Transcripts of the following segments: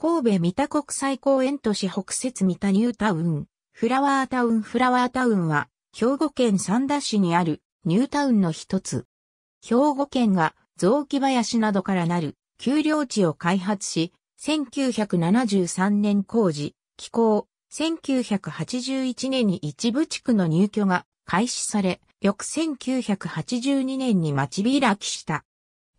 神戸三田国際公園都市北節三田ニュータウン、フラワータウンフラワータウンは、兵庫県三田市にあるニュータウンの一つ。兵庫県が雑木林などからなる丘陵地を開発し、1973年工事、起工、1981年に一部地区の入居が開始され、翌1982年に町開きした。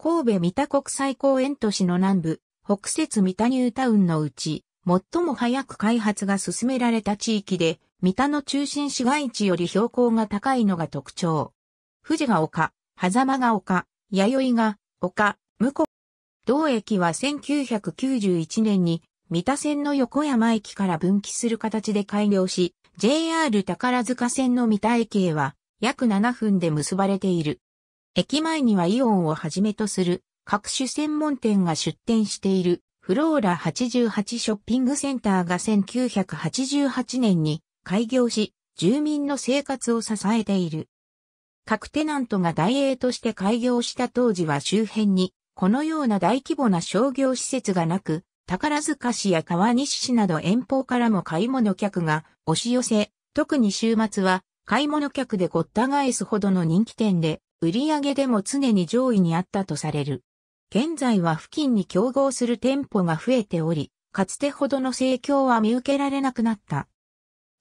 神戸三田国際公園都市の南部、北節三田ニュータウンのうち、最も早く開発が進められた地域で、三田の中心市街地より標高が高いのが特徴。富士が丘、狭間が丘、弥生が丘、向こう。同駅は1991年に三田線の横山駅から分岐する形で改良し、JR 宝塚線の三田駅へは約7分で結ばれている。駅前にはイオンをはじめとする各種専門店が出店しているフローラ88ショッピングセンターが1988年に開業し、住民の生活を支えている。各テナントが大英として開業した当時は周辺に、このような大規模な商業施設がなく、宝塚市や川西市など遠方からも買い物客が押し寄せ、特に週末は買い物客でごった返すほどの人気店で、売り上げでも常に上位にあったとされる。現在は付近に競合する店舗が増えており、かつてほどの盛況は見受けられなくなった。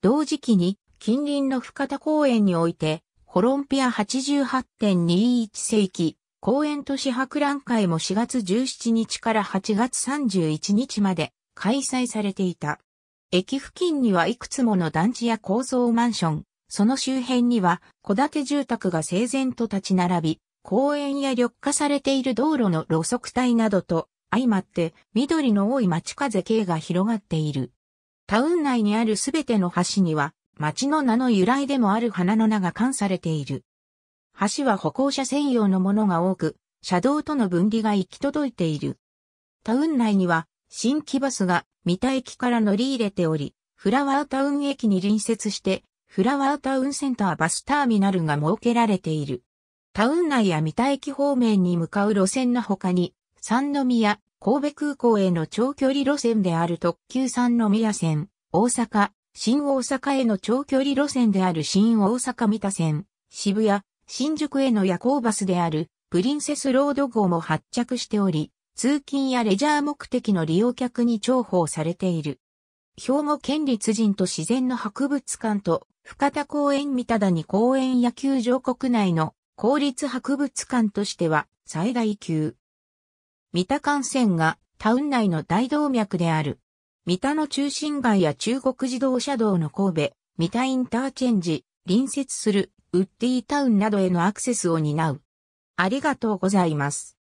同時期に、近隣の深田公園において、ホロンピア88.21世紀、公園都市博覧会も4月17日から8月31日まで開催されていた。駅付近にはいくつもの団地や高層マンション、その周辺には小建て住宅が整然と立ち並び、公園や緑化されている道路の路側帯などと相まって緑の多い街風景が広がっている。タウン内にあるすべての橋には街の名の由来でもある花の名が冠されている。橋は歩行者専用のものが多く、車道との分離が行き届いている。タウン内には新規バスが三田駅から乗り入れており、フラワータウン駅に隣接してフラワータウンセンターバスターミナルが設けられている。タウン内や三田駅方面に向かう路線の他に、三宮、神戸空港への長距離路線である特急三宮線、大阪、新大阪への長距離路線である新大阪三田線、渋谷、新宿への夜行バスであるプリンセスロード号も発着しており、通勤やレジャー目的の利用客に重宝されている。兵庫県立人と自然の博物館と深田公園三田谷公園野球場国内の公立博物館としては最大級。三田幹線がタウン内の大動脈である。三田の中心街や中国自動車道の神戸、三田インターチェンジ、隣接するウッディタウンなどへのアクセスを担う。ありがとうございます。